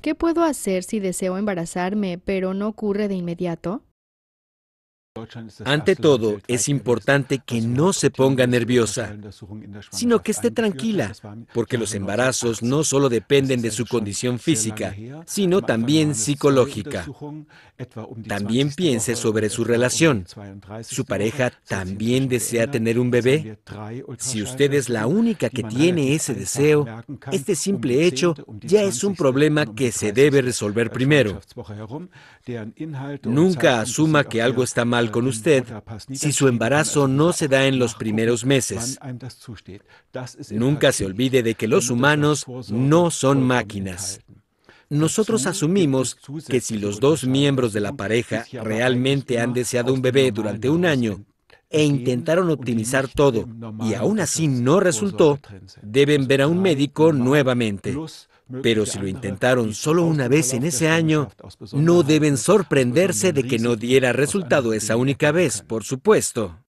¿Qué puedo hacer si deseo embarazarme pero no ocurre de inmediato? Ante todo, es importante que no se ponga nerviosa, sino que esté tranquila, porque los embarazos no solo dependen de su condición física, sino también psicológica. También piense sobre su relación. ¿Su pareja también desea tener un bebé? Si usted es la única que tiene ese deseo, este simple hecho ya es un problema que se debe resolver primero. Nunca asuma que algo está mal con usted si su embarazo no se da en los primeros meses. Nunca se olvide de que los humanos no son máquinas. Nosotros asumimos que si los dos miembros de la pareja realmente han deseado un bebé durante un año, e intentaron optimizar todo y aún así no resultó, deben ver a un médico nuevamente. Pero si lo intentaron solo una vez en ese año, pues, no deben sorprenderse de que no diera resultado esa única vez, por supuesto.